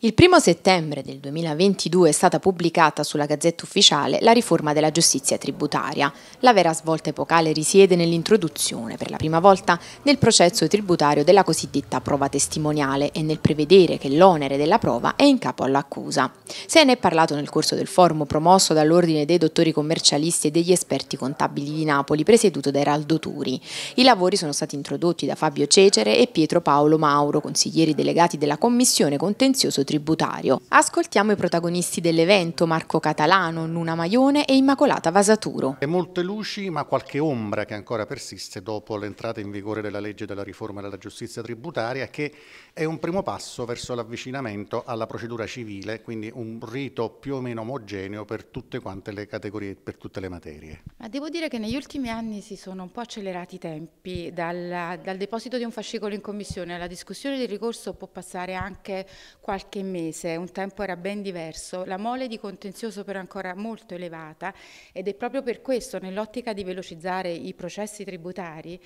Il 1 settembre del 2022 è stata pubblicata sulla Gazzetta Ufficiale la riforma della giustizia tributaria. La vera svolta epocale risiede nell'introduzione, per la prima volta, nel processo tributario della cosiddetta prova testimoniale e nel prevedere che l'onere della prova è in capo all'accusa. Se ne è parlato nel corso del forum promosso dall'Ordine dei Dottori Commercialisti e degli Esperti Contabili di Napoli, presieduto da Eraldo Turi. I lavori sono stati introdotti da Fabio Cecere e Pietro Paolo Mauro, consiglieri delegati della Commissione Contenzioso tributario. Ascoltiamo i protagonisti dell'evento, Marco Catalano, Nuna Maione e Immacolata Vasaturo. E molte luci, ma qualche ombra che ancora persiste dopo l'entrata in vigore della legge della riforma della giustizia tributaria, che è un primo passo verso l'avvicinamento alla procedura civile, quindi un rito più o meno omogeneo per tutte quante le categorie, per tutte le materie. Ma devo dire che negli ultimi anni si sono un po' accelerati i tempi, dal, dal deposito di un fascicolo in commissione alla discussione del ricorso può passare anche qualche qualche mese, un tempo era ben diverso, la mole di contenzioso però ancora molto elevata ed è proprio per questo, nell'ottica di velocizzare i processi tributari,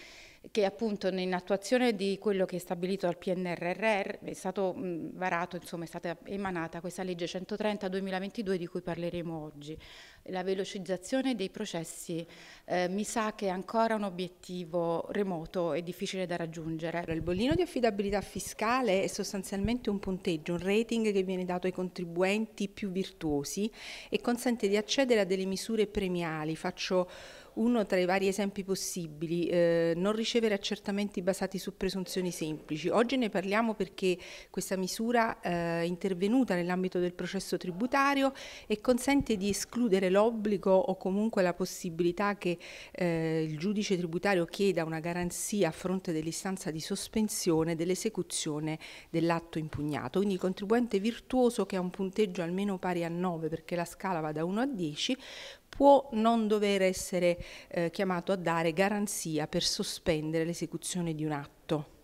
che appunto in attuazione di quello che è stabilito dal PNRR è stato varato, insomma è stata emanata questa legge 130-2022 di cui parleremo oggi la velocizzazione dei processi eh, mi sa che è ancora un obiettivo remoto e difficile da raggiungere. Il bollino di affidabilità fiscale è sostanzialmente un punteggio, un rating che viene dato ai contribuenti più virtuosi e consente di accedere a delle misure premiali. Faccio uno tra i vari esempi possibili, eh, non ricevere accertamenti basati su presunzioni semplici. Oggi ne parliamo perché questa misura eh, è intervenuta nell'ambito del processo tributario e consente di escludere l'obbligo o comunque la possibilità che eh, il giudice tributario chieda una garanzia a fronte dell'istanza di sospensione dell'esecuzione dell'atto impugnato. Quindi il contribuente virtuoso che ha un punteggio almeno pari a 9 perché la scala va da 1 a 10 può non dover essere eh, chiamato a dare garanzia per sospendere l'esecuzione di un atto.